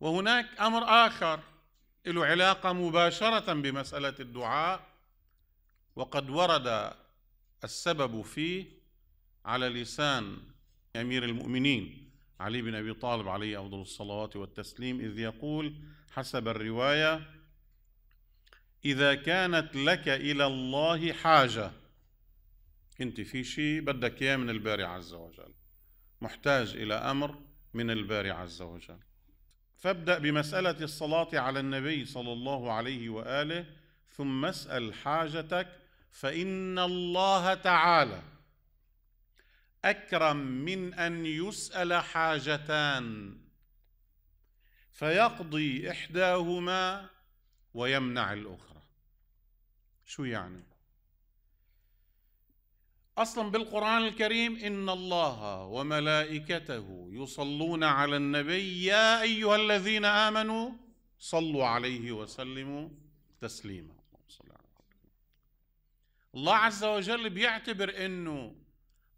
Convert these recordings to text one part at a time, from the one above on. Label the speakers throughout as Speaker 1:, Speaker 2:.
Speaker 1: وهناك امر اخر له علاقه مباشره بمساله الدعاء وقد ورد السبب فيه على لسان امير المؤمنين علي بن ابي طالب عليه افضل الصلوات والتسليم اذ يقول حسب الروايه اذا كانت لك الى الله حاجه انت في شيء بدك اياه من الباري عز وجل محتاج الى امر من الباري عز وجل فابدأ بمسألة الصلاة على النبي صلى الله عليه وآله ثم اسأل حاجتك فإن الله تعالى أكرم من أن يسأل حاجتان فيقضي إحداهما ويمنع الأخرى شو يعني؟ اصلا بالقران الكريم ان الله وملائكته يصلون على النبي يا ايها الذين امنوا صلوا عليه وسلموا تسليما الله عز وجل بيعتبر انه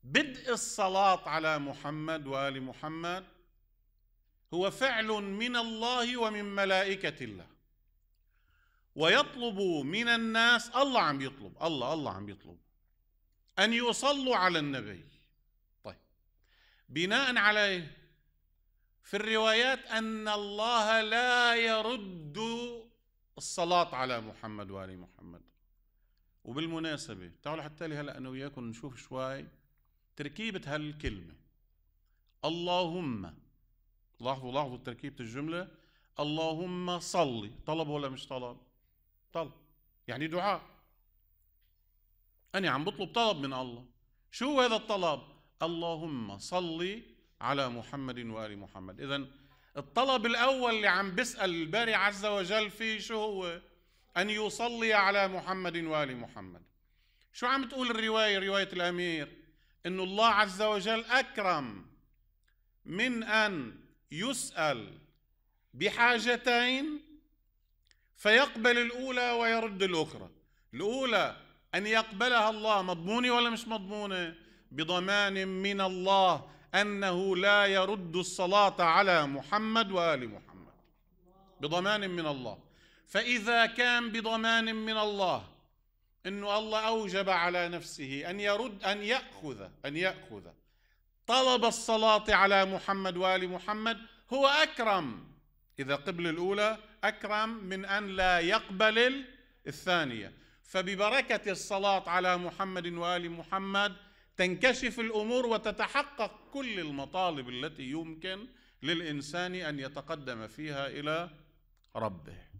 Speaker 1: بدء الصلاه على محمد وال محمد هو فعل من الله ومن ملائكه الله ويطلب من الناس الله عم يطلب الله الله عم يطلب أن يصلوا على النبي طيب بناء عليه في الروايات أن الله لا يرد الصلاة على محمد وآل محمد وبالمناسبة تعالوا حتى لي هلأ أنا وياكم نشوف شوي تركيبة هالكلمة اللهم لاحظوا لاحظوا تركيبة الجملة اللهم صلي طلب ولا مش طلب طلب يعني دعاء أنا عم بطلب طلب من الله شو هذا الطلب اللهم صل على محمد وآل محمد إذا الطلب الأول اللي عم بسأل الباري عز وجل فيه شو هو أن يصلي على محمد وآل محمد شو عم تقول الرواية رواية الأمير إنه الله عز وجل أكرم من أن يسأل بحاجتين فيقبل الأولى ويرد الأخرى الأولى أن يقبلها الله مضمونة ولا مش مضمونة بضمان من الله أنه لا يرد الصلاة على محمد وآل محمد بضمان من الله فإذا كان بضمان من الله أنه الله أوجب على نفسه أن يرد أن يأخذ أن يأخذ طلب الصلاة على محمد وآل محمد هو أكرم إذا قبل الأولى أكرم من أن لا يقبل الثانية فببركه الصلاه على محمد وال محمد تنكشف الامور وتتحقق كل المطالب التي يمكن للانسان ان يتقدم فيها الى ربه